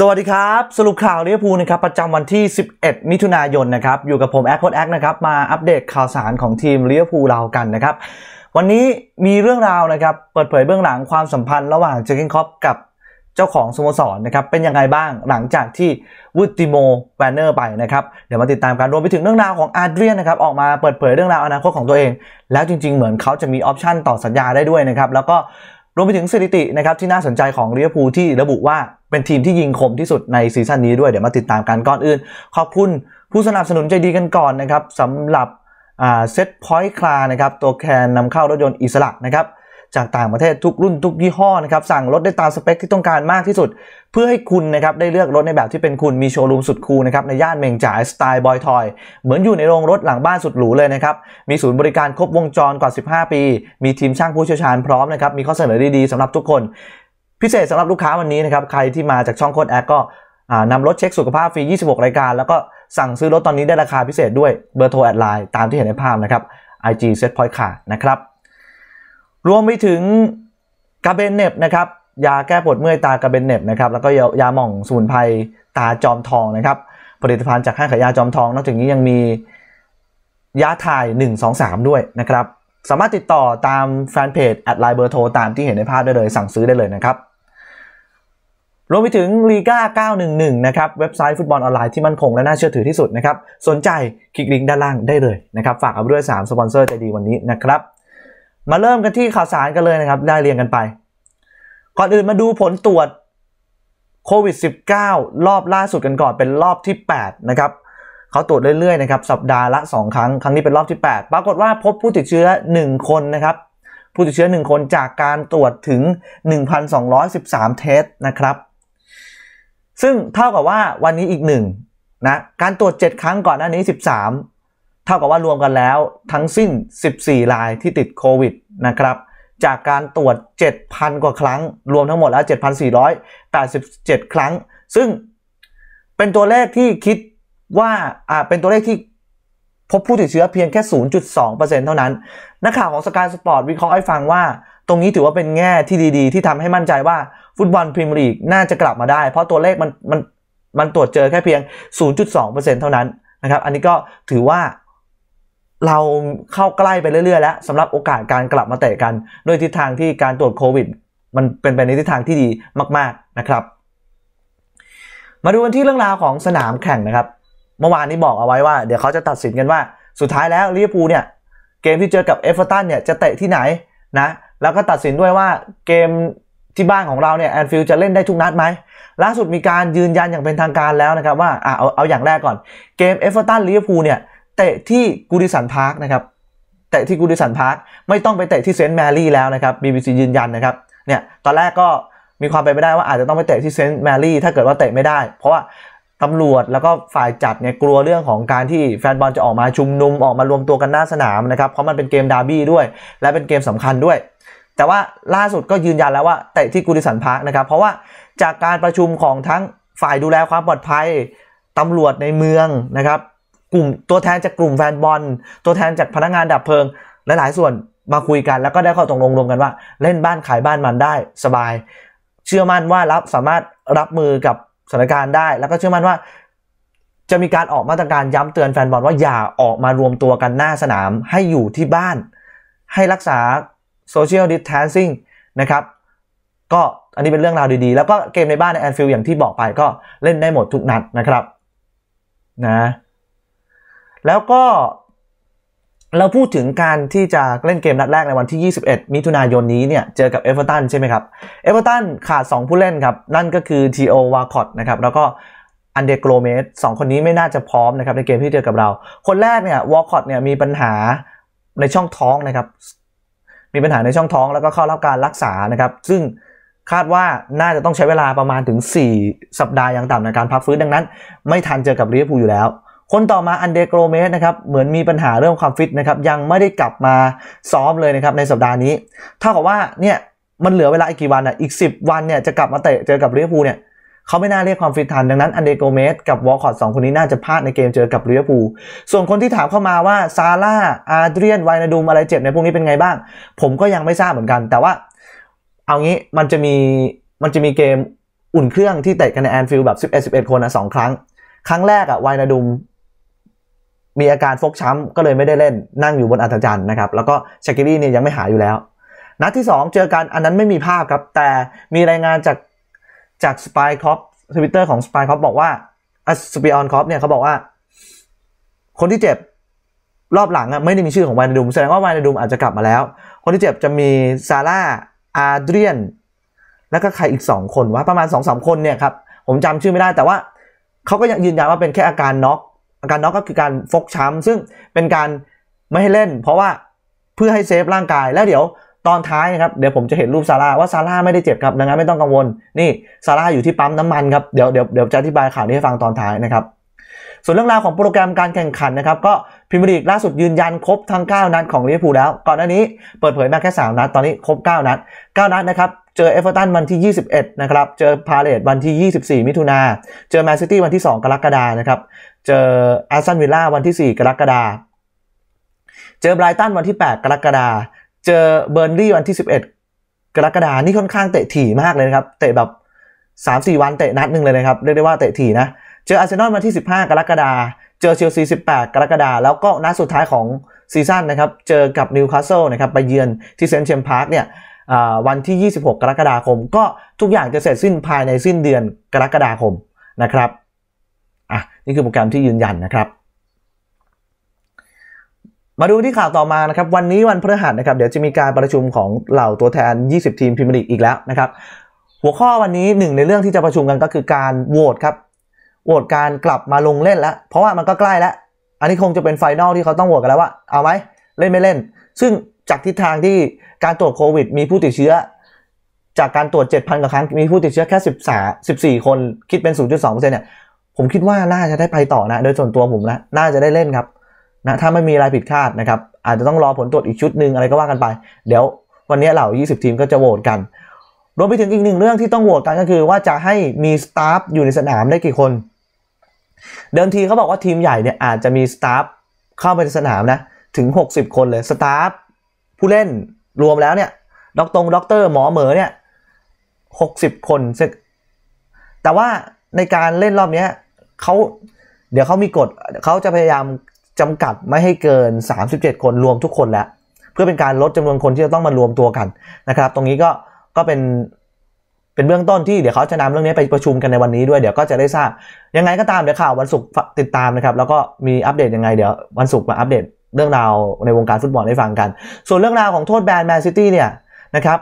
สวัสดีครับ สรุปข่าวเรียบูนะครับประจำวันที่ 11 มิถุนายนนะครับอยู่กับผมแอคโคดแอคนะครับมาอัปเดตข่าวสารของทีมเรียบูเรากันนะครับวันนี้มีเรื่องราวนะครับเปิดเผยเบื้องหลังความสัมพันธ์ ระหว่างเจคินคอปกับเจ้าของสโมสรนะครับเป็นยังไงบ้างหลังจากที่วูติโมแวนเนอร์ไปนะครับเดี๋ยวมาติดตามกัน รวมไปถึงเรื่องราวของอาร์เดรียนนะครับออกมาเปิดเผยเรื่องราวอนาคตของตัวเอง แล้วจริงๆเหมือนเขาจะมีออปชั่นต่อสัญญาได้ด้วยนะครับแล้วก็รวมไปถึงสถิตินะครับที่น่าสนใจของเรียบูที่ระบุว่าเป็นทีมที่ยิงคมที่สุดในซีซั่นนี้ด้วย เดี๋ยวมาติดตามกันก่อนอื่น ขอบคุณผู้สนับสนุนใจดีกันก่อนนะครับสำหรับเซตพอยต์คลานะครับ ตัวแคนนำเข้ารถยนต์อิสระนะครับจากต่างประเทศทุกรุ่นทุกยี่ห้อนะครับ สั่งรถได้ตามสเปคที่ต้องการมากที่สุด เพื่อให้คุณนะครับได้เลือกรถในแบบที่เป็นคุณมีโชว์รูมสุดคูลนะครับในย่านเมงจ่ายสไตล์บอยทอยเหมือนอยู่ในโรงรถหลังบ้านสุดหรูเลยนะครับมีศูนย์บริการครบวงจรกว่า 15 ปี มีทีมช่างผู้เชี่ยวชาญพร้อมนะครับมีข้อเสนอดีๆสำหรับทุกคนพิเศษสำหรับลูกค้าวันนี้นะครับใครที่มาจากช่องโค้ดแอดก็นำรถเช็คสุขภาพฟรี 26 รายการ แล้วก็สั่งซื้อรถตอนนี้ได้ราคาพิเศษด้วยเบอร์โทรแอดไลน์ตามที่เห็นในภาพนะครับ IG Setpoint ขาดนะครับรวมไปถึงกาเบนเน็บนะครับยาแก้ปวดเมื่อยตากระเบนเน็บนะครับแล้วก็ยาหม่องสมุนไพรตาจอมทองนะครับผลิตภัณฑ์จากห้างขายยาจอมทองนอกจากนี้ยังมียาถ่าย 1 2 3 ด้วยนะครับสามารถติดต่อตามแฟนเพจแอดไลน์เบอร์โทรตามที่เห็นในภาพได้เลย สั่งซื้อได้เลยนะครับรวมไปถึงลีกา911 นะครับ เว็บไซต์ฟุตบอลออนไลน์ที่มั่นคงและน่าเชื่อถือที่สุดนะครับ สนใจคลิกลิงก์ด้านล่างได้เลยนะครับ ฝากเอาด้วย 3 สปอนเซอร์ใจดีวันนี้นะครับ มาเริ่มกันที่ข่าวสารกันเลยนะครับ ได้เรียงกันไป ก่อนอื่นมาดูผลตรวจโควิด -19 รอบล่าสุดกันก่อนเป็นรอบที่ 8 นะครับ เขาตรวจเรื่อยๆนะครับสัปดาห์ละ2 ครั้งครั้งนี้เป็นรอบที่ 8 ปรากฏว่าพบผู้ติดเชื้อ1คนนะครับ ผู้ติดเชื้อ 1 คนจากการตรวจถึง1,213เทสนะครับซึ่งเท่ากับว่าวันนี้อีกหนึ่งนะการตรวจ 7 ครั้งก่อนหน้านี้ 13 เท่ากับว่ารวมกันแล้วทั้งสิ้น 14รายที่ติดโควิดนะครับ จากการตรวจ 7,000 กว่าครั้ง รวมทั้งหมดแล้ว 7,487ครั้ง ซึ่งเป็นตัวเลขที่คิดว่าอ่า เป็นตัวเลขที่พบผู้ติดเชื้อเพียงแค่ 0.2%เท่านั้น นักข่าวของสกายสปอร์ตวิเคราะห์ให้ฟังว่า ตรงนี้ถือว่าเป็นแง่ที่ดี ๆ ที่ทำให้มั่นใจว่าฟุตบอลพรีเมียร์ลีกน่าจะกลับมาได้ เพราะตัวเลขมันมันมันตรวจเจอแค่เพียง 0.2%เท่านั้นนะครับ อันนี้ก็ถือว่าเราเข้าใกล้ไปเรื่อย ๆ แล้วสำหรับโอกาสการกลับมาเตะกันด้วยทิศทางที่การตรวจโควิด มันเป็นไปในทิศทางที่ดีมาก ๆ นะครับ มาดูวันที่เรื่องราวของสนามแข่งนะครับเมื่อวานนี้บอกเอาไว้ว่าเดี๋ยวเขาจะตัดสินกันว่าสุดท้ายแล้ว ลิเวอร์พูลเนี่ยเกมที่เจอกับเอฟเวอร์ตันเนี่ยจะเตะที่ไหนนะแล้วก็ตัดสินด้วยว่าเกมที่บ้านของเราเนี่ยแอนฟิลจะเล่นได้ทุกนัดไหม ล่าสุดมีการยืนยันอย่างเป็นทางการแล้วนะครับว่าอ่ะเอาเอาอย่างแรกก่อนเกมเอฟเวอร์ตันลิเวอร์พูลเนี่ยเตะที่กูดิสันพาร์คนะครับเตะที่กูดิสันพาร์ค ไม่ต้องไปเตะที่เซนต์แมรี่แล้วนะครับ BBC ยืนยันนะครับเนี่ยตอนแรกก็มีความเป็นไปได้ว่าอาจจะต้องไปเตะที่เซนต์แมรี่ถ้าเกิดว่าเตะไม่ได้เพราะว่าตำรวจแล้วก็ฝ่ายจัดเนี่ยกลัวเรื่องของการที่แฟนบอลจะออกมาชุมนุมออกมารวมตัวกันหน้าสนามนะครับเพราะมันเป็นเกมดาร์บี้ด้วย และเป็นเกมสำคัญด้วย แต่ว่าล่าสุดก็ยืนยันแล้วว่าแต่ที่กุฎิสันพักนะครับเพราะว่าจากการประชุมของทั้งฝ่ายดูแลความปลอดภัยตำรวจในเมืองนะครับกลุ่มตัวแทนจากกลุ่มแฟนบอลตัวแทนจากพนักงานดับเพลิงลหลายๆส่วนมาคุยกันแล้วก็ได้ข้อตกลงรวมกันว่า เล่นบ้านขายบ้านมันได้สบาย เชื่อมั่นว่ารับสามารถรับมือกับสถานการณ์ได้ แล้วก็เชื่อมั่นว่าจะมีการออกมาตรการย้ำเตือนแฟนบอลว่าอย่าออกมารวมตัวกันหน้าสนามให้อยู่ที่บ้าน ให้รักษาโซเชียลดิสแทนซิ่งนะครับก็อันนี้เป็นเรื่องราวดีๆ แล้วก็เกมในบ้านในแอนฟิลด์อย่างที่บอกไปก็เล่นได้หมดทุกนัดนะครับนะแล้วก็เราพูดถึงการที่จะเล่นเกมนัดแรกในวันที่ 21 มิถุนายนนี้เนี่ยเจอกับเอเวอร์ตัน ใช่ไหมครับ เอเวอร์ตันขาด 2 ผู้เล่นครับ นั่นก็คือทีโอวาคอตนะครับแล้วก็อันเดโกรเมสสองคนนี้ไม่น่าจะพร้อมนะครับในเกมที่เจอกับเรา คนแรกเนี่ยวอคอตเนี่ยมีปัญหาในช่องท้องนะครับมีปัญหาในช่องท้องแล้วก็เข้ารับการรักษานะครับซึ่งคาดว่าน่าจะต้องใช้เวลาประมาณถึง 4 สัปดาห์อย่างต่ำในการพักฟื้นดังนั้น ไม่ทันเจอกับลิเวอร์พูลอยู่แล้วคนต่อมาอันเดโกรเมสนะครับ เหมือนมีปัญหาเรื่องความฟิตนะครับ ยังไม่ได้กลับมาซ้อมเลยนะครับในสัปดาห์นี้ ถ้ากับว่าเนี่ยมันเหลือเวลาอีกกี่วันอ่ะ อีก 10 วันเนี่ยจะกลับมาเตะเจอกับลิเวอร์พูลเนี่ย เขาไม่น่าเรียกความฟิตทัน ดังนั้นอันเดโกเมสกับวอลคอรสองคนนี้น่าจะพลาดในเกมเจอกับลิเวอร์พูลส่วนคนที่ถามเข้ามาว่าซาร่าอาเดรียนไวนาดูมอะไรเจ็บในพวกนี้เป็นไงบ้าง ผมก็ยังไม่ทราบเหมือนกัน แต่ว่าเอางี้มันจะมีมันจะมีเกมอุ่นเครื่องที่เตะกันในแอนฟิลด์แบบ11 11 คนนะสองครั้ง ครั้งแรกอะไวนาดุมมีอาการฟกช้ำก็เลยไม่ได้เล่นนั่งอยู่บนอัฒจันทร์นะครับ แล้วก็ชากิรี่เนี่ยยังไม่หายอยู่แล้ว นัดที่ 2 เจอกันอันนั้นไม่มีภาพครับ แต่มีรายงานจากจากสปายคอปทวิตเตอร์ของสปายคอปบอกว่าสปีออนคอปเนี่ยเขาบอกว่า คนที่เจ็บรอบหลังไม่ได้มีชื่อของวายนดูมแสดงว่าวายนดูมอาจจะกลับมาแล้ว คนที่เจ็บจะมีซาร่าอาเดรียนแล้วก็ใครอีก 2 คนว่าประมาณ2อสคนเนี่ยครับผมจำชื่อไม่ได้แต่ว่าเขาก็ยังยืนยันว่าเป็นแค่อาการน็อกอาการน็อกก็คือการฟกช้ำ ซึ่งเป็นการไม่ให้เล่นเพราะว่าเพื่อให้เซฟร่างกายแล้วเดี๋ยวตอนท้ายนะครับเดี๋ยวผมจะเห็นรูปซาร่าว่าซาร่าไม่ได้เจ็บครับ ดังนั้นไม่ต้องกังวล นี่ซาร่าอยู่ที่ปั๊มน้ำมันครับเดี๋ยวเดี๋ยวเดี๋ยวจะอธิบายข่าวนี้ให้ฟังตอนท้ายนะครับส่วนเรื่องราวของโปรแกรมการแข่งขันนะครับ ก็พิมพ์ลีกล่าสุดยืนยันครบทั้ง 9 นัดของลิเวอร์พูลแล้วก่อนหน้านี้เปิดเผยมาแค่ 3 นัดตอนนี้ครบ 9 นัด 9 นัดนะครับเจอเอฟเวอร์ตัน วันที่ 21 นะครับเจอพาเลตวันที่ 24 มิถุนาเจอแมนซิตี้วันที่ 2กรกฎานะครับเจออาตันวิลล่าวันที่4 กรกฎาเจอไบรตันวันที่ 8 กรกฎาเจอเบอร์นลี่วันที่ 11 กรกฎานี่ค่อนข้างเตะถี่มากเลยนะครับ เตะแบบ3-4 วันเตะนัดหนึ่งเลยนะครับเรียกได้ว่าเตะถี่นะ เจออาร์เซนอลวันที่15 กรกฎาเจอเชลซี18 กรกฎาแล้วก็นัดสุดท้ายของซีซั่นนะครับ เจอกับนิวคาสเซิลนะครับ ไปเยือนที่เซนต์เชมพาร์คเนี่ยวันที่26 กรกฎาคม ก็ทุกอย่างจะเสร็จสิ้นภายในสิ้นเดือนกรกฎาคมนะครับอ่ะนี่คือโปรแกรมที่ยืนยันนะครับ มาดูที่ข่าวต่อมานะครับ วันนี้วันพฤหัสนะครับเดี๋ยวจะมีการประชุมของเหล่าตัวแทน 20ทีมพรีเมียร์ลีกอีกแล้วนะครับ หัวข้อวันนี้หนึ่งในเรื่องที่จะประชุมกันก็คือการโหวตครับโหวตการกลับมาลงเล่นแล้วเพราะว่ามันก็ใกล้แล้วอันนี้คงจะเป็นไฟนอลที่เขาต้องโหวตกันแล้วว่า เอาไหมเล่นไม่เล่น ซึ่งจากทิศทางที่การตรวจโควิด มีผู้ติดเชื้อ จากการตรวจ 7,000กว่าครั้งมีผู้ติดเชื้อแค่13 14 คนคิดเป็น0.2%เนี่ยผมคิดว่าน่าจะได้ไปต่อนะโดยส่วนตัวผมนะน่าจะได้เล่นครับนะถ้าไม่มีอะไรผิดคาดนะครับอาจจะต้องรอผลตรวจอีกชุดหนึ่งอะไรก็ว่ากันไป เดี๋ยววันนี้เหล่า 20 ทีมก็จะโหวตกันรวมไปถึงอีกหนึ่งเรื่องที่ต้องโหวตกันก็คือว่าจะให้มีสตาฟอยู่ในสนามได้กี่คน เดิมทีเขาบอกว่าทีมใหญ่เนี่ยอาจจะมีสตาฟเข้าไปในสนามนะถึง 60 คนเลยสตาฟผู้เล่นรวมแล้วเนี่ยด็อกตรงด็อกเตอร์หมอเหมอเนี่ย 60 คนแต่ว่าในการเล่นรอบนี้เขาเดี๋ยวเขามีกฎเขาจะพยายามจำกัดไม่ให้เกิน 37 คนรวมทุกคนแล้ว เพื่อเป็นการลดจำนวนคนที่จะต้องมารวมตัวกันนะครับ ตรงนี้ก็ก็เป็นเป็นเบื้องต้นที่เดี๋ยวเขาจะนำเรื่องนี้ไปประชุมกันในวันนี้ด้วยเดี๋ยวก็จะได้ทราบยังไงก็ตามเดี๋ยวข่าววันศุกร์ติดตามนะครับ แล้วก็มีอัปเดตยังไงเดี๋ยววันศุกร์มาอัปเดตเรื่องราวในวงการฟุตบอลให้ฟังกัน ส่วนเรื่องราวของโทษแบนแมนซิตี้เนี่ยนะครับ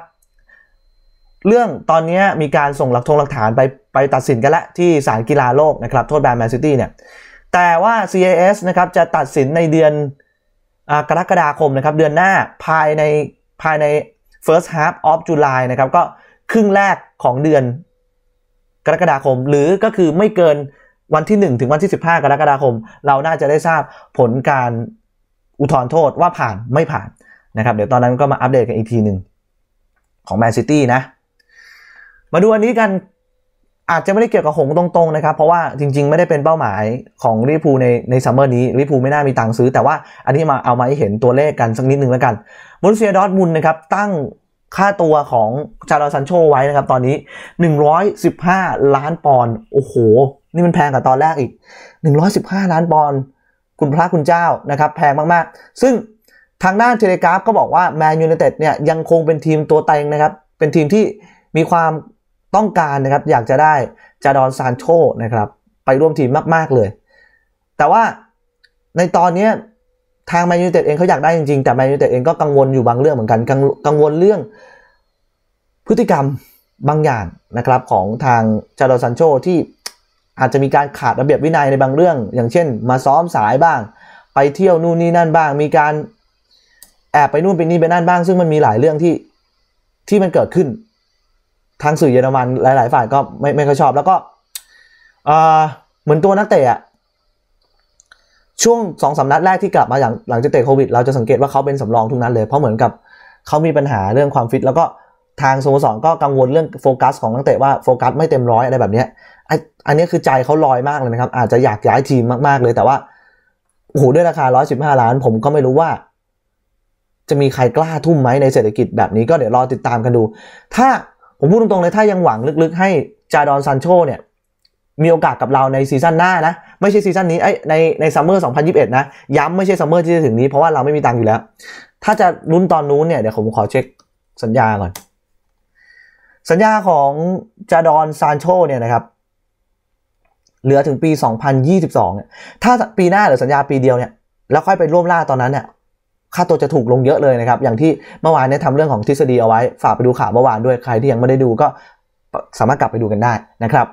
เรื่องตอนนี้มีการส่งหลักทงหลักฐานไปไปตัดสินกันละที่ศาลกีฬาโลกนะครับโทษแบนแมนซิตี้เนี่ยแต่ว่า CAS นะครับจะตัดสินในเดือนกรกฎาคมนะครับ เดือนหน้าภายในภายใน first half of July นะครับ ก็ครึ่งแรกของเดือนกรกฎาคมหรือก็คือไม่เกินวันที่ 1 ถึงวันที่15กรกฎาคม เราน่าจะได้ทราบผลการอุทธรณ์โทษว่าผ่านไม่ผ่านนะครับเดี๋ยวตอนนั้นก็มาอัปเดตกันอีกทีหนึ่งของแมนซิตี้นะมาดูอันนี้กันอาจจะไม่ได้เกี่ยวกับหงตรงๆนะครับ เพราะว่าจริงๆไม่ได้เป็นเป้าหมายของลิพูในในซัมเมอร์นี้ลิพูไม่น่ามีตังค์ซื้อแต่ว่าอันนี้มาเอามาให้เห็นตัวเลขกันสักนิดนึงแล้วกันบรูเซียดอทมุนนะครับตั้งค่าตัวของจาร์ลซันโชไว้นะครับตอนนี้ 115 ล้านปอนด์โอ้โห นี่มันแพงกว่าตอนแรกอีก 115 ล้านปอนด์คุณพระคุณเจ้านะครับแพงมากๆ ซึ่งทางด้านเทเลกราฟก็บอกว่าแมนยูไนเต็ดเนี่ยยังคงเป็นทีมตัวเต็งนะครับเป็นทีมที่มีความต้องการนะครับอยากจะได้ จารอนซานโชนะครับไปร่วมทีมมาก ๆเลย แต่ว่าในตอนนี้ทางแมนยูเต็ดเองเขาอยากได้จริงๆแต่แมนยูเต็ดเองก็กังวลอยู่บางเรื่องเหมือนกันกังวลเรื่องพฤติกรรมบางอย่างนะครับของทางจารอนซานโชที่อาจจะมีการขาดระเบียบวินัยในบางเรื่องอย่างเช่น มาซ้อมสายบ้างไปเที่ยวนู่นนี่นั่นบ้าง มีการแอบไปนู่นไปนี่ไปนั่นบ้าง ซึ่งมันมีหลายเรื่องที่ที่มันเกิดขึ้นทางสื่อเยอรมัน หลายๆ ฝ่ายก็ไม่ไม่ค่อยชอบ แล้วก็เหมือนตัวนักเตะอะช่วงสองสานัดแรกที่กลับมา หลังหลังจากเตะโควิด เราจะสังเกตว่าเขาเป็นสำรองทุกนั้นเลย เพราะเหมือนกับเขามีปัญหาเรื่องความฟิต แล้วก็ทางสโมสรก็กังวลเรื่องโฟกัสของนักเตะว่าโฟกัสไม่เต็มร้อยอะไรแบบนี้ไออันนี้คือใจเขาลอยมากเลยนะครับอาจจะอยากย้ายทีมมากๆเลย แต่ว่าโอ้โหด้วยราคา 115 ล้านผมก็ไม่รู้ว่า จะมีใครกล้าทุ่มไหมในเศรษฐกิจแบบนี้ก็เดี๋ยวรอติดตามกันดู ถ้าผมพูดตรงๆเลยถ้ายังหวังลึกๆให้จาดอนซันโชเนี่ยมีโอกาสกับเราในซีซั่นหน้านะไม่ใช่ซีซั่นนี้ไอในในซัมเมอร์2021นะย้ำไม่ใช่ซัมเมอร์ที่จะถึงนี้เพราะว่าเราไม่มีตังค์อยู่แล้ว ถ้าจะลุ้นตอนนู้นเนี่ยเดี๋ยวผมขอเช็คสัญญาก่อนสัญญาของจาดอนซานโชเนี่ยนะครับเหลือถึงปี 2022เนี่ยถ้าปีหน้าหรือสัญญาปีเดียวเนี่ยแล้วค่อยไปร่วมล่าตอนนั้นเนี่ยค่าตัวจะถูกลงเยอะเลยนะครับ อย่างที่เมื่อวานเนี่ยทำเรื่องของทฤษฎีเอาไว้ ฝากไปดูข่าวเมื่อวานด้วยใครที่ยังไม่ได้ดูก็สามารถกลับไปดูกันได้นะครับ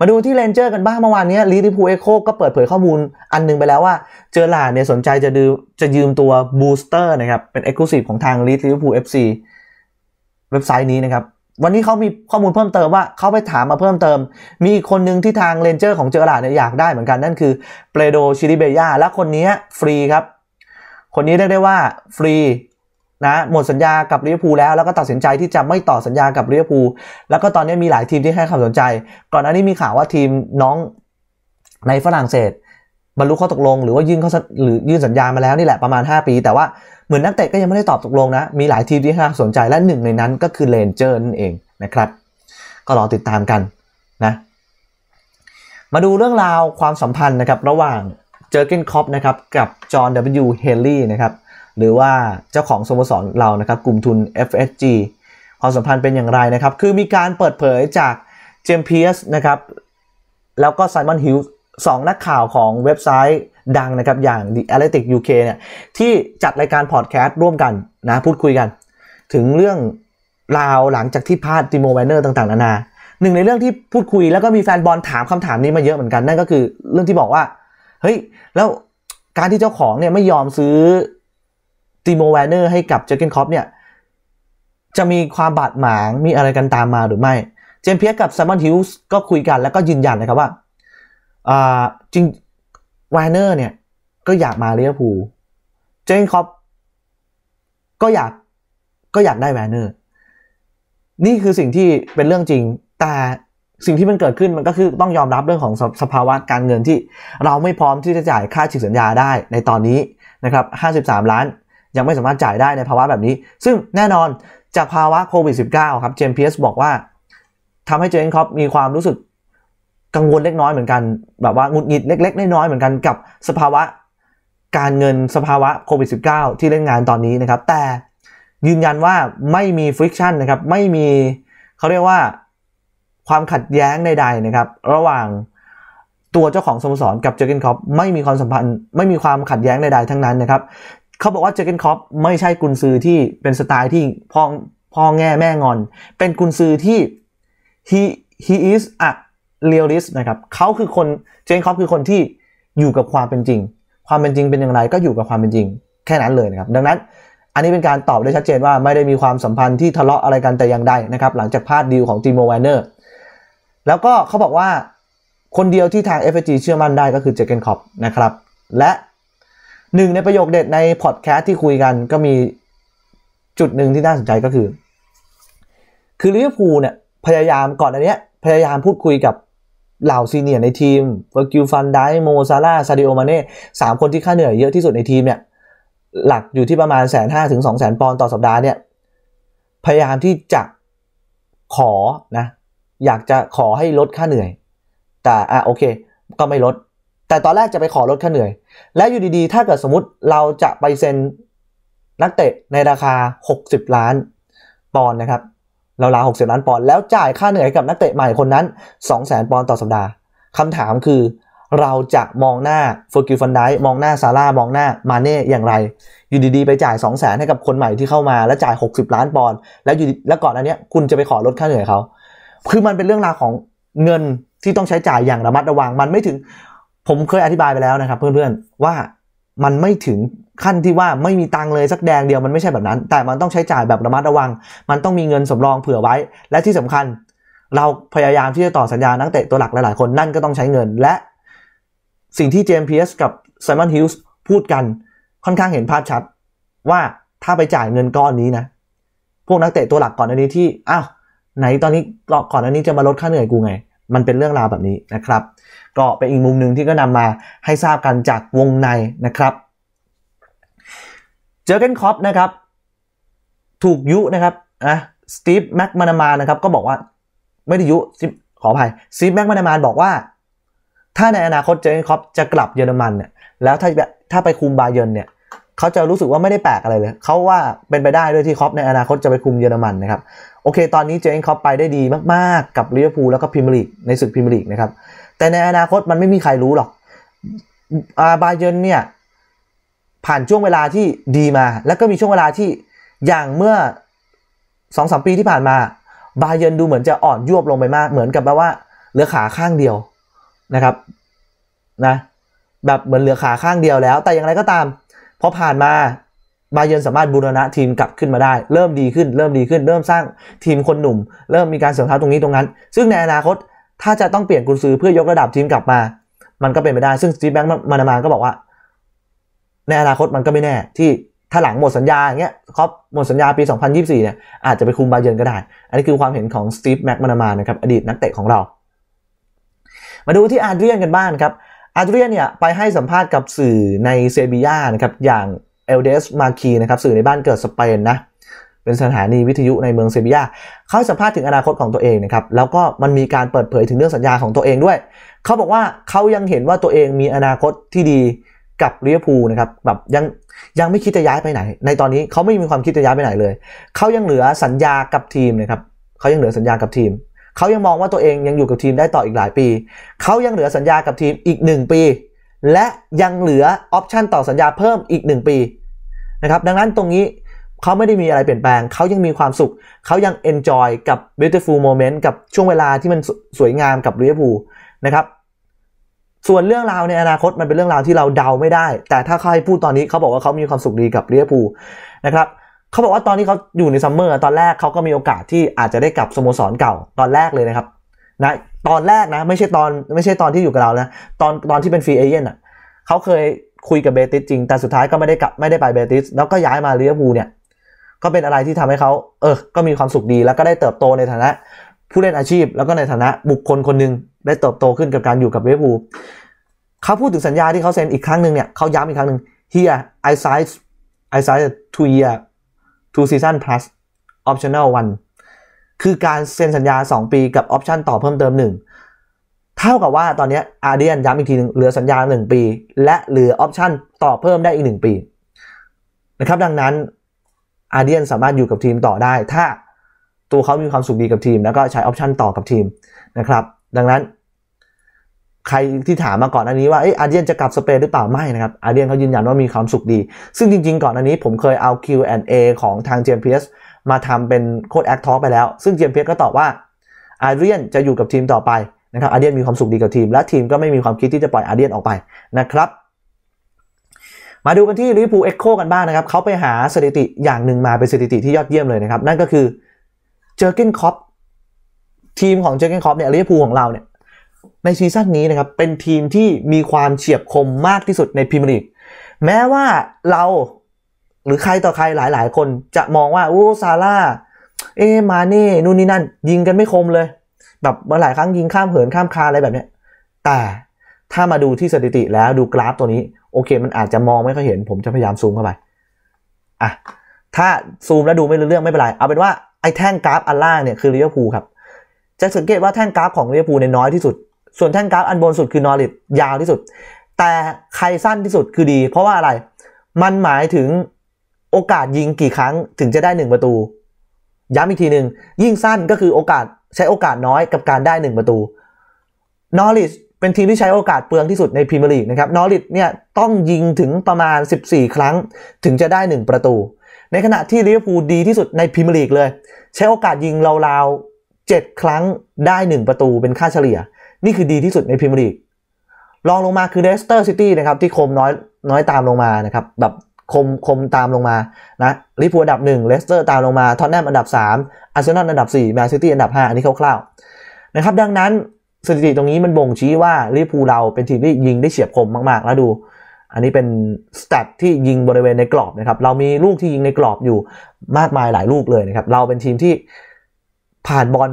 มาดูที่เลนเจอร์กันบ้างเมื่อวานนี้ลีดิพูเอโคก็เปิดเผยข้อมูลอันนึงไปแล้วว่า เจอหลาเนี่ยสนใจจะดูจะยืมตัวบูสเตอร์นะครับเป็นเอ็กซ์คลูซีฟของทางลีดิพูเอฟซีเว็บไซต์นี้นะครับ วันนี้เขามีข้อมูลเพิ่มเติมว่าเขาไปถามมาเพิ่มเติม มีอีกคนหนึ่งที่ทางเลนเจอร์ของเจอร์ลาเนี่ยอยากได้เหมือนกันนั่นคือเปโดชิริเบยาและคนนี้ฟรีครับคนนี้เรียกได้ว่าฟรีนะ หมดสัญญากับลิเวอร์พูลแล้ว แล้วก็ตัดสินใจที่จะไม่ต่อสัญญากับลิเวอร์พูลแล้วก็ตอนนี้มีหลายทีมที่ให้ความสนใจ ก่อนหน้านี้มีข่าวว่าทีมน้องในฝรั่งเศสบรรลุข้อตกลงหรือว่ายื่นข้อหรือยื่นสัญญามาแล้วนี่แหละ ประมาณ 5 ปี แต่ว่าเหมือนนักเตะก็ยังไม่ได้ตอบตกลงนะมีหลายทีมที่ให้ความสนใจและหนึ่งในนั้นก็คือเลนเจอร์นั่นเองนะครับก็รอติดตามกันนะมาดูเรื่องราวความสัมพันธ์นะครับระหว่างเจอเกนคอปนะครับกับจอห์นวเฮลลี่นะครับหรือว่าเจ้าของสโมสรเรานะครับกลุ่มทุน FSG ความสัมพันธ์เป็นอย่างไรนะครับ คือมีการเปิดเผยจากเจมเพียสนะครับแล้วก็ไซมอนฮิลส์สองนักข่าวของเว็บไซต์ดังนะครับอย่าง The Athletic UK เนี่ยที่จัดรายการพอดแคสต์ร่วมกันนะพูดคุยกัน ถึงเรื่องราวหลังจากที่พลาดติโมแวนเนอร์ต่างๆนานาหนึ่งในเรื่องที่พูดคุยแล้วก็มีแฟนบอลถามคำถามนี้มาเยอะเหมือนกันนั่นก็คือเรื่องที่บอกว่าเฮ้ยแล้วการที่เจ้าของเนี่ยไม่ยอมซื้อติโมแวนเนอร์ให้กับ เจอร์เกนคอปเนี่ยจะมีความบาดหมาง มีอะไรกันตามมาหรือไม่ เจมเพียกับแซมมอนฮิลส์ก็คุยกันแล้วก็ยืนยันนะครับว่า จริงวานเนอร์เนี่ยก็อยากมาเลียวภูเจนคอปก็อยากก็อยากได้แวนเนอร์ นี่คือสิ่งที่เป็นเรื่องจริงแต่สิ่งที่มันเกิดขึ้นมันก็คือต้องยอมรับเรื่องของสภาวะการเงินที่เราไม่พร้อมที่จะจ่ายค่าฉีกสัญญาได้ในตอนนี้นะครับ53 ล้านยังไม่สามารถจ่ายได้ในภาวะแบบนี้ ซึ่งแน่นอนจากภาวะโควิด -19 ครับเจมพีอสบอกว่าทำให้เจนคอปมีความรู้สึกกังวลเล็กน้อยเหมือนกัน แบบว่า งุดหงิดเล็กๆน้อยๆเหมือนกันกับสภาวะการเงินสภาวะโควิด -19 ที่เล่นงานตอนนี้นะครับแต่ยืนยันว่าไม่มีฟริกชันนะครับไม่มีเขาเรียกว่าความขัดแย้งใดๆนะครับระหว่างตัวเจ้าของสโมสรกับเจอร์เกนคอปไม่มีความสัมพันธ์ ไม่มีความขัดแย้งใดๆทั้งนั้นนะครับเขาบอกว่าเจอร์เกนคอปไม่ใช่กุนซือที่เป็นสไตล์ที่พ่อพ่อแง่แม่งอน เป็นกุนซือที่ he he is a realist นะครับเขาคือคนเจกนคอปคือคนที่อยู่กับความเป็นจริง ความเป็นจริงเป็นอย่างไรก็อยู่กับความเป็นจริง แค่นั้นเลยนะครับดังนั้นอันนี้เป็นการตอบได้ชัดเจนว่าไม่ได้มีความสัมพันธ์ที่ทะเลาะอะไรกันแต่อย่างใดนะครับหลังจากพลาดดีลของตีโมแวนเนอร์แล้วก็เขาบอกว่าคนเดียวที่ทาง f อ g เชื่อมั่นได้ก็คือเจเกนคอปนะครับ และหนึ่งในประโยคเด็ดในพอดแคสต์ที่คุยกันก็มีจุดหนึ่งที่น่าสนใจก็คือ คือลิเวอร์พูลเนี่ยพยายามก่อนอันเนี้ย พยายามพูดคุยกับเหล่าซีเนียร์ในทีมเวอร์กิลฟันไดโมซาร่าซาดิโอมาเน่สามคนที่ค่าเหนื่อยเยอะที่สุดในทีมเนี่ยหลักอยู่ที่ประมาณแสนห้าถึงสองแสนปอนด์ต่อสัปดาห์เนี่ยพยายามที่จะขอนะอยากจะขอให้ลดค่าเหนื่อย แต่อ่ะโอเคก็ไม่ลด แต่ตอนแรกจะไปขอลดค่าเหนื่อย และอยู่ดีๆถ้าเกิดสมมติเราจะไปเซ็นนักเตะในราคา 60 ล้านปอนด์นะครับเราลา60 ล้านปอนด์แล้วจ่ายค่าเหนื่อยกับนักเตะใหม่คนนั้น 200,000 ปอนด์ต่อสัปดาห์คำถามคือเราจะมองหน้าฟอร์กิวฟันไดมองหน้าซาร่ามองหน้ามาเน่อย่างไรอยู่ดีๆไปจ่าย 2 0 0แสนให้กับคนใหม่ที่เข้ามา แล้วจ่าย 60 ล้านปอนด์แล้วอยู่แล้วก่อนอันเนี้ยคุณจะไปขอลดค่าเหนื่อยเขาคือมันเป็นเรื่องราวของเงินที่ต้องใช้จ่ายอย่างระมัดระวัง มันไม่ถึงผมเคยอธิบายไปแล้วนะครับเพื่อนๆ ว่ามันไม่ถึงขั้นที่ว่าไม่มีตังเลยสักแดงเดียวมันไม่ใช่แบบนั้น แต่มันต้องใช้จ่ายแบบระมัดระวัง มันต้องมีเงินสำรองเผื่อไว้ และที่สำคัญ เราพยายามที่จะต่อสัญญา นักเตะตัวหลักหลายๆคนนั่นก็ต้องใช้เงินและ สิ่งที่เจมส์พีเอสกับไซมอนฮิลส์พูดกันค่อนข้างเห็นภาพชัดว่าถ้าไปจ่ายเงินก้อนนี้นะพวกนักเตะตัวหลักก่อนอันนี้ที่อ้าวไหนตอนนี้ก่อนอันนี้จะมาลดค่าเหนื่อยกูไง มันเป็นเรื่องราวแบบนี้นะครับ ก็เป็นอีกมุมหนึ่งที่ก็นำมาให้ทราบกันจากวงในนะครับเจอเกนคอปนะครับถูกยุนะครับอ่ะสตีฟแม็กมานามานะครับ ก็บอกว่าไม่ได้ยุขออภัยสตีฟแม็กมานามาบอกว่าถ้าในอนาคตเจอเกนคอปจะกลับเยอรมันเนี่ยแล้วถ้าถ้าไปคุมบาเยนเนี่ย เขาจะรู้สึกว่าไม่ได้แปลกอะไรเลยเขาว่าเป็นไปได้ด้วยที่คอปในอนาคตจะไปคุมเยอรมันนะครับโอเค ตอนนี้เจนเอาไปได้ดีมากๆ กับลิเวอร์พูลแล้วก็พิมรลีกในศึกพิมรลีกนะครับ แต่ในอนาคตมันไม่มีใครรู้หรอกอาบาเยนเนี่ยผ่านช่วงเวลาที่ดีมา แล้วก็มีช่วงเวลาที่อย่างเมื่อสองสามปีที่ผ่านมาบาเยนดูเหมือนจะอ่อนยวบลงไปมาก เหมือนกับแบบว่าเหลือขาข้างเดียวนะครับ นะ แบบเหมือนเหลือขาข้างเดียวแล้ว แต่อย่างไรก็ตามพอผ่านมาบาเยนสามารถบูรณะทีมกลับขึ้นมาได้ เริ่มดีขึ้นเริ่มดีขึ้น เริ่มสร้างทีมคนหนุ่ม เริ่มมีการเสริมทัพตรงนี้ตรงนั้นซึ่งในอนาคตถ้าจะต้องเปลี่ยนกุญซือเพื่อยกระดับทีมกลับมา มันก็เป็นไปได้ ซึ่งสตีฟแบงค์มานามาก็บอกว่า ในอนาคตมันก็ไม่แน่ ที่ถ้าหลังหมดสัญญาอย่างเงี้ยครอบหมดสัญญาปี 2024เนี่ยอาจจะไปคุมบาเยนก็ได้ อันนี้คือความเห็นของสตีฟแม็กมานามานะครับอดีตนักเตะของเรา มาดูที่อาร์เดรียนกันบ้างครับอาร์เดรียนเนี่ยไปให้สัมภาษณ์กับสื่อในเซบียานะครับอย่างเอลเดสมาคีนะครับสื่อในบ้านเกิดสเปนนะเป็นสถานีวิทยุในเมืองเซบียาเขาสัมภาษณ์ถึงอนาคตของตัวเองนะครับแล้วก็มันมีการเปิดเผยถึงเรื่องสัญญาของตัวเองด้วยเขาบอกว่าเขายังเห็นว่าตัวเองมีอนาคตที่ดีกับเรียพูนะครับแบบยังยังไม่คิดจะย้ายไปไหน ในตอนนี้เขาไม่มีความคิดจะย้ายไปไหนเลยเขายังเหลือสัญญากับทีมนะครับเขายังเหลือสัญญากับทีม เขายังมองว่าตัวเองยังอยู่กับทีมได้ต่ออีกหลายปีเขายังเหลือสัญญากับทีมอีก 1 ปีและยังเหลือออปชันต่อสัญญาเพิ่มอีก 1 ปีนะครับดังนั้นตรงนี้เขาไม่ได้มีอะไรเปลี่ยนแปลงเขายังมีความสุข เขายังเอนจอยกับ beautiful moment กับช่วงเวลาที่มันสวยงามกับลิเวอร์พูลนะครับส่วนเรื่องราวในอนาคตมันเป็นเรื่องราวที่เราเดาไม่ได้ แต่ถ้าเขาให้พูดตอนนี้เขาบอกว่าเขามีความสุขดีกับลิเวอร์พูลนะครับเขาบอกว่าตอนนี้เขาอยู่ในซัมเมอร์ตอนแรกเขาก็มีโอกาสที่อาจจะได้กลับสโมสรเก่าตอนแรกเลยนะครับนะตอนแรกนะไม่ใช่ตอนไม่ใช่ตอนที่อยู่กับเรานะตอนตอนที่เป็นฟรีเอเจนต์อ่ะเขาเคยคุยกับเบติสจริง แต่สุดท้ายก็ไม่ได้กลับไม่ได้ไปเบติสแล้วก็ย้ายมาลิเวอร์พูลเนี่ยก็เป็นอะไรที่ทำให้เขาเออก็มีความสุขดีแล้วก็ได้เติบโตในฐานะผู้เล่นอาชีพ แล้วก็ในฐานะบุคคลคนหนึ่งได้เติบโตขึ้นกับการอยู่กับลิเวอร์พูลเขาพูดถึงสัญญาที่เขาเซ็นอีกครั้งหนึ่งเนี่ยเขาย้ำอีกครั้งหนึ่ง here I signed I s i g n ทู two year two season plus optional one คือการเซ็นสัญญา 2 ปีกับออปชันต่อเพิ่มเติม1 เท่ากับว่าตอนนี้อาเดียนย้ำอีกทีนึง เหลือสัญญา1ปี และเหลือออปชันต่อเพิ่มได้อีก 1 ปีนะครับดังนั้นอาเดียนสามารถอยู่กับทีมต่อได้ ถ้าตัวเขามีความสุขดีกับทีม แล้วก็ใช้ออปชันต่อกับทีมนะครับดังนั้นใครที่ถามมาก่อนอันนี้ว่าเอออาเดียนจะกลับสเปนหรือเปล่า ไม่นะครับอาเดียนเขายืนยันว่ามีความสุขดี ซึ่งจริง ๆ ก่อนอันนี้ผมเคยเอา Q&A ของทาง GMPS มาทำเป็นโค้ดแอคทอไปแล้ว ซึ่งเจมเพียก็ตอบว่าอาเดียนจะอยู่กับทีมต่อไปนะครับอาเดียนมีความสุขดีกับทีม และทีมก็ไม่มีความคิดที่จะปล่อยอาเดียนออกไปนะครับ มาดูกันที่ลิเวอร์พูลเอ็กโคกันบ้างนะครับเขาไปหาสถิติอย่างหนึ่งมาเป็นสถิติที่ยอดเยี่ยมเลยนะครับนั่นก็คือเจอร์กินคอปทีมของเจอร์กินคอปเนี่ยลิเวอร์พูลของเราเนี่ยในซีซั่นนี้นะครับ เป็นทีมที่มีความเฉียบคมมากที่สุดในพรีเมียร์ลีก แม้ว่าเราหรือใครต่อใครหลายๆ คนจะมองว่าโอ้ซาร่าเอ๊มาเน่นู่นนี่นั่นยิงกันไม่คมเลยแบบมาหลายครั้งยิงข้ามเหินข้ามคาอะไรแบบเนี้ยแต่ถ้ามาดูที่สถิติแล้วดูกราฟตัวนี้โอเค มันอาจจะมองไม่ค่อยเห็นผมจะพยายามซูมเข้าไปอ่ะถ้าซูมแล้วดูไม่รู้เรื่องไม่เป็นไรเอาเป็นว่าไอ้แท่งกราฟอันล่างเนี่ยคือลิเวอร์พูลครับจะสังเกตว่าแท่งกราฟของลิเวอร์พูลในน้อยที่สุด ส่วนแท่งกราฟอันบนสุดคือนอริทยาวที่สุด แต่ใครสั้นที่สุดคือดี เพราะว่าอะไรมันหมายถึงโอกาสยิงกี่ครั้งถึงจะได้ 1 ประตู ย้ำอีกทีหนึ่งยิ่งสั้นก็คือโอกาสใช้โอกาสน้อยกับการได้ 1 ประตูนอริชเป็นทีมที่ใช้โอกาสเปลืองที่สุดในพรีเมียร์ลีกนะครับนอริชเนี่ยต้องยิงถึงประมาณ14 ครั้งถึงจะได้ 1 ประตู ในขณะที่ลิเวอร์พูลดีที่สุดในพรีเมียร์ลีกเลยใช้โอกาสยิงราวๆ 7 ครั้งได้ 1 ประตูเป็นค่าเฉลี่ย นี่คือดีที่สุดในพรีเมียร์ลีกรองลงมาคือเลสเตอร์ซิตี้นะครับที่คมน้อยน้อยตามลงมานะครับแบบคมคมตามลงมา นะ ลิเว์พูอันดับ1เลสเตอร์ตาม ลงมา ทอตแนมอันดับ3อาร์เซนอลอันดับ4แมนซิตี้อันดับ 5 อันนี้คร่าวๆนะครับ ดังนั้นสถิติตรงนี้มันบ่งชี้ว่าลิเว์พูเราเป็นทีมที่ยิงได้เฉียบคมมากๆ แล้วดู อันนี้เป็นสแตทที่ยิงบริเวณในกรอบนะครับ เรามีลูกที่ยิงในกรอบอยู่มากมายหลายลูกเลยนะครับ เราเป็นทีมที่ผ่านบอล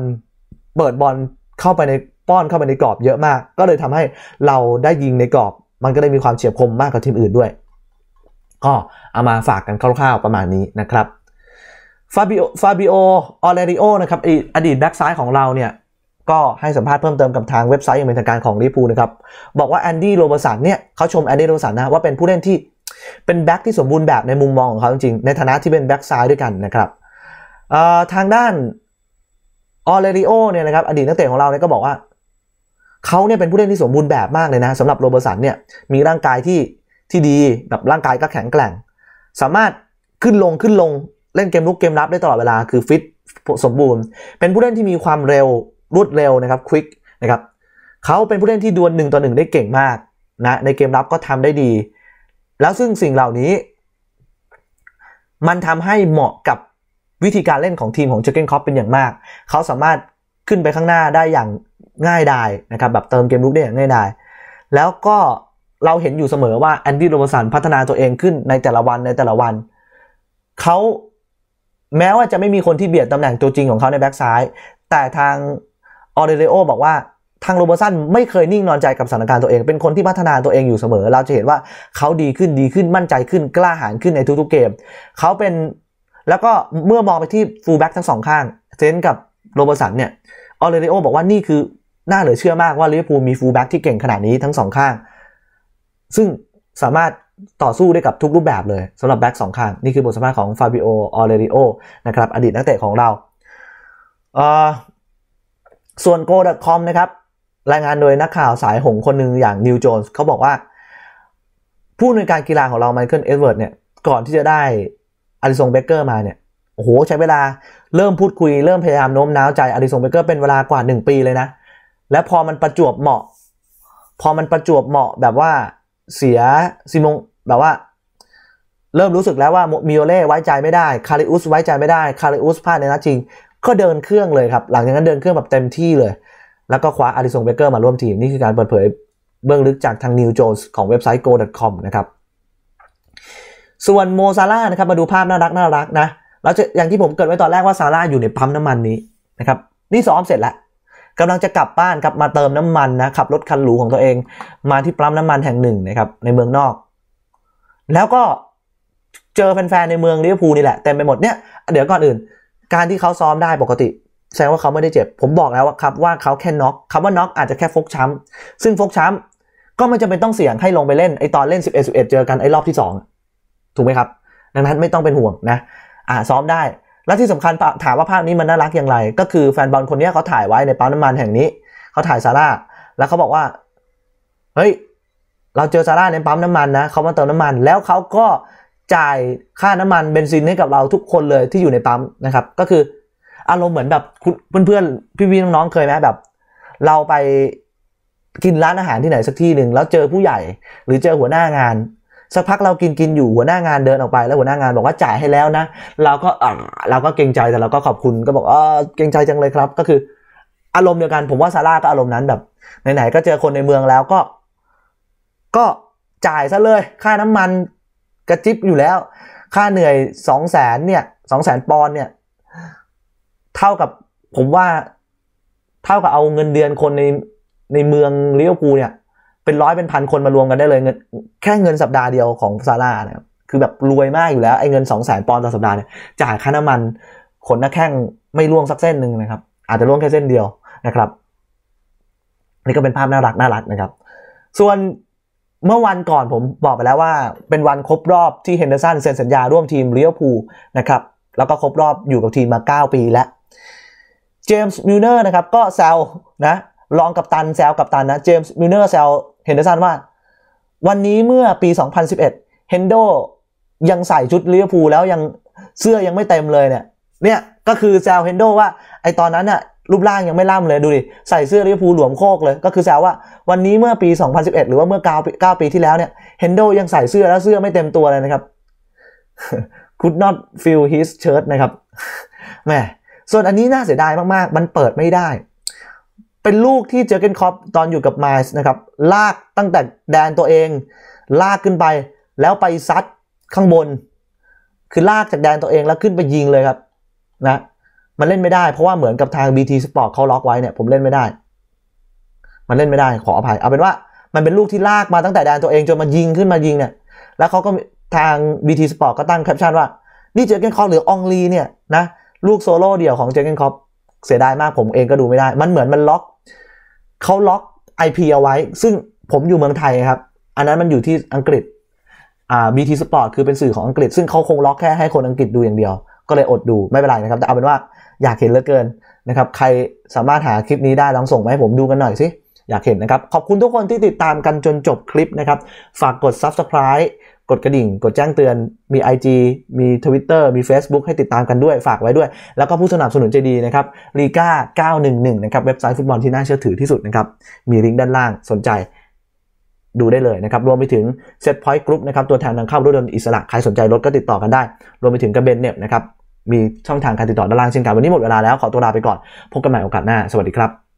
เปิดบอลเข้าไปในป้อนเข้าไปในกรอบเยอะมาก ก็เลยทำให้เราได้ยิงในกรอบ มันก็ได้มีความเฉียบคมมากกว่าทีมอื่นด้วยก็เอามาฝากกันคร่าวๆประมาณนี้นะครับฟาบิโอฟาบิโอออเรริโอนะครับอดีตแบ็กซ้ายของเราเนี่ยก็ให้สัมภาษณ์เพิ่มเติมกับทางเว็บไซต์อย่างเป็นทางการของลิปูนะครับบอกว่าแอนดี้โรบสันเนี่ยเขาชมแอนดี้โรบสันนะว่าเป็นผู้เล่นที่เป็นแบ็กที่สมบูรณ์แบบในมุมมองของเขาจริงๆในฐานะที่เป็นแบ็กซ้ายด้วยกันนะครับ ทางด้านออเรริโอเนี่ยนะครับอดีตนักเตะของเราเนี่ยก็บอกว่าเขาเนี่ยเป็นผู้เล่นที่สมบูรณ์แบบมากเลยนะสำหรับโรบสันเนี่ยมีร่างกายที่ที่ดีแบบร่างกายก็แข็งแกร่ง สามารถขึ้นลงขึ้นลงเล่นเกมลุกเกมรับได้ตลอดเวลาคือฟิตสมบูรณ์ เป็นผู้เล่นที่มีความเร็ว รวดเร็วนะครับควิกนะครับเขาเป็นผู้เล่นที่ดวลหนึ่งต่อหนึ่งได้เก่งมากนะในเกมรับก็ทำได้ดี แล้วซึ่งสิ่งเหล่านี้ มันทำให้เหมาะกับวิธีการเล่นของทีมของเจเกนคอปเป็นอย่างมากเขาสามารถขึ้นไปข้างหน้าได้อย่างง่ายดายนะครับแบบเติมเกมลุกได้อย่างง่ายดายแล้วก็เราเห็นอยู่เสมอว่าแอนดี้โรบสันพัฒนาตัวเองขึ้นในแต่ละวันในแต่ละวันเขาแม้ว่าจะไม่มีคนที่เบียดตำแหน่งตัวจริงของเขาในแบ็กซ้าย แต่ทางออเดเรโอบอกว่าทางโรบสันไม่เคยนิ่งนอนใจกับสถานการณ์ตัวเอง เป็นคนที่พัฒนาตัวเองอยู่เสมอ เราจะเห็นว่าเขาดีขึ้นดีขึ้นมั่นใจขึ้นกล้าหาญขึ้นในทุกๆเกมเขาเป็นแล้วก็เมื่อมองไปที่ฟูลแบ็กทั้งสองข้างเซนกับโรบสันเนี่ยออเดเรโอบอกว่านี่คือน่าเหลือเชื่อมากว่าลิเวอร์พูลมีฟูลแบ็กที่เก่งขนาดนี้ทั้งสองข้างซึ่งสามารถต่อสู้ได้กับทุกรูปแบบเลยสำหรับแบ็กสองข้างนี่คือบทสัมภาษณ์ของฟาบิโอ ออเรริโอนะครับอดีตนักเตะของเรา ส่วนโกดคอมนะครับ รายงานโดยนักข่าวสายหงคนหนึ่งอย่างนิวโจนส์เขาบอกว่า ผู้ในการกีฬาของเราไมเคิลเอ็ดเวิร์ดเนี่ยก่อนที่จะได้อาริซงเบเกอร์มาเนี่ยโอ้โหใช้เวลาเริ่มพูดคุยเริ่มพยายามโน้มน้าวใจอาริซงเบเกอร์เป็นเวลากว่า 1 ปีเลยนะและพอมันประจวบเหมาะ พอมันประจวบเหมาะแบบว่าเสียซิมงแบบว่าเริ่มรู้สึกแล้วว่ามิโอเล่ไว้ใจไม่ได้ คาริอุสไว้ใจไม่ได้ คาริอุสพลาดในนัดจริง ก็เดินเครื่องเลยครับ หลังจากนั้นเดินเครื่องแบบเต็มที่เลย แล้วก็คว้าอาริสงเบเกอร์มาร่วมทีมนี่คือการเปิดเผยเบื้องลึกจากทางนิวโจนส์ของเว็บไซต์ go.com นะครับส่วนโมซาร่านะครับมาดูภาพน่ารักน่ารักนะเราจะอย่างที่ผมเกิดไว้ตอนแรกว่าซาร่าอยู่ในปั๊มน้ำมันนี้นะครับนี่ซ้อมเสร็จแล้วกำลังจะกลับบ้านครับมาเติมน้ำมันนะขับรถคันหรูของตัวเอง มาที่ปั๊มน้ำมันแห่งหนึ่งนะครับในเมืองนอก แล้วก็เจอแฟนๆในเมืองลิเวอร์พูลนี่แหละเต็มไปหมดเนี่ยเดี๋ยวก่อนอื่น การที่เขาซ้อมได้ปกติแสดงว่าเขาไม่ได้เจ็บ ผมบอกแล้วว่าครับว่าเขาแค่น็อกคาว่าน็อกอาจจะแค่ฟกช้ำซึ่งฟกช้ำก็ไม่จำเป็นต้องเสี่ยงให้ลงไปเล่นไอตอนเล่น 11 11 เจอกันไอรอบที่ 2 ถูกไหมครับ ดังนั้นไม่ต้องเป็นห่วงนะ อ่าซ้อมได้และที่สำคัญถามว่าภาพนี้มันน่ารักอย่างไร ก็คือแฟนบอลคนนี้เขาถ่ายไว้ในปั๊มน้ำมันแห่งนี้เขาถ่ายซาร่าแล้วเขาบอกว่าเฮ้ยเราเจอซาร่าในปั๊มน้ำมันนะเขามาเติมน้ำมันแล้วเขาก็จ่ายค่าน้ำมันเบนซินให้กับเราทุกคนเลยที่อยู่ในปั๊มนะครับ ก็คืออารมณ์เหมือนแบบเพื่อนๆพี่ๆน้องๆเคยไหมแบบเราไปกินร้านอาหารที่ไหนสักที่หนึ่งแล้วเจอผู้ใหญ่ หรือเจอหัวหน้างานสักพักเรากินกินอยู่หัวหน้างานเดินออกไปแล้วหัวหน้างานบอกว่าจ่ายให้แล้วนะ เราก็เราก็เกรงใจแต่เราก็ขอบคุณ ก็บอกเออเกรงใจจังเลยครับ ก็คือ อารมณ์เดียวกัน ผมว่า ซาร่าก็อารมณ์นั้นแบบไหนๆก็เจอคนในเมืองแล้วก็ ก็จ่ายซะเลย ค่าน้ำมันกระจิบอยู่แล้ว ค่าเหนื่อยสองแสนเนี่ยสองแสนปอนเนี่ยเท่ากับผมว่าเท่ากับเอาเงินเดือนคนในในเมืองเลี้ยวกูเนี่ยเป็นร้อยเป็นพันคนมารวมกันได้เลยเงินแค่เงินสัปดาห์เดียวของซาร่านะคคือแบบรวยมากอยู่แล้ว ไอ้เงินสองแสนปอนด์ต่อสัปดาห์เนี่ยจ่ายค่าน้ำมันขนนักแข้งไม่ล่วงสักเส้นหนึ่งนะครับอาจจะล่วงแค่เส้นเดียวนะครับนี่ก็เป็นภาพน่ารักน่ารักนะครับ ส่วนเมื่อวันก่อนผมบอกไปแล้วว่า เป็นวันครบรอบที่เฮนเดอร์สันเซ็นสัญญา ร่วมทีมเลี้ยวพูนะครับแล้วก็ครบรอบอยู่กับทีมมา9 ปีแล้วเจมส์มิลเนอร์นะครับก็แซวนะรองกับตันแซวกับตันนะเจมส์มิลเนอร์แซวเห็นได้ชันว่าวันนี้เมื่อปี 2011เฮนโดยังใส่ชุดลิเวอร์พูลแล้วยังเสื้อยังไม่เต็มเลยเนี่ยเนี่ยก็คือแซวเฮนโดว่าไอตอนนั้นอะรูปร่างยังไม่ล่ำเลยดูดิ ใส่เสื้อลิเวอร์พูลหลวมโคกเลยก็คือแซวว่าวันนี้เมื่อปี 2011 หรือว่าเมื่อ9 9ปีที่แล้วเนี่ยเฮนโดยังใส่เสื้อแล้วเสื้อไม่เต็มตัวเลยนะครับ could not feel his shirt นะครับแหมส่วนอันนี้น่าเสียดายมากๆ มันเปิดไม่ได้เป็นลูกที่เจอเกนคอปตอนอยู่กับมาสนะครับลากตั้งแต่แดนตัวเอง ลากขึ้นไป แล้วไปซัดข้างบน คือลากจากแดนตัวเองแล้วขึ้นไปยิงเลยครับนะมันเล่นไม่ได้เพราะว่าเหมือนกับทาง BT Sport เขาล็อกไว้เนี่ยผมเล่นไม่ได้ มันเล่นไม่ได้ ขออภัยเอาเป็นว่ามันเป็นลูกที่ลากมาตั้งแต่แดนตัวเองจนมายิงขึ้นมายิงเนี่ยแล้วเขาก็ทาง BT Sport ก็ตั้งแคปชั่นว่านี่เจอเกนคอปหรือองลีเนี่ยนะลูกโซโล่เดี่ยวของเจอเกนคอปเสียดายมากผมเองก็ดูไม่ได้ มันเหมือนมันล็อก เขาล็อก IP เอาไว้ ซึ่งผมอยู่เมืองไทยครับ อันนั้นมันอยู่ที่อังกฤษ อ่า BT Sport คือเป็นสื่อของอังกฤษ ซึ่งเขาคงล็อกแค่ให้คนอังกฤษดูอย่างเดียว ก็เลยอดดู ไม่เป็นไรนะครับ แต่เอาเป็นว่าอยากเห็นเหลือเกินนะครับ ใครสามารถหาคลิปนี้ได้ลองส่งมาให้ผมดูกันหน่อยสิ อยากเห็นนะครับ ขอบคุณทุกคนที่ติดตามกันจนจบคลิปนะครับ ฝากกด subscribe กดกระดิ่ง กดแจ้งเตือนมี IG มี Twitter มี Facebook ให้ติดตามกันด้วยฝากไว้ด้วย แล้วก็ผู้สนับสนุนใจดีนะครับรีก้า911นะครับเว็บไซต์ฟุตบอลที่น่าเชื่อถือที่สุดนะครับมีลิงก์ด้านล่างสนใจดูได้เลยนะครับรวมไปถึงเซตพอยต์กรุ๊ปนะครับตัวแทนนำเข้ารถยนต์อิสระ ใครสนใจรถก็ติดต่อกันได้ รวมไปถึงกระเบนเน็บนะครับมีช่องทางการติดต่อด้านล่างเช่นกันวันนี้หมดเวลาแล้วขอตัวลาไปก่อน พบกันใหม่โอกาสหน้าสวัสดีครับ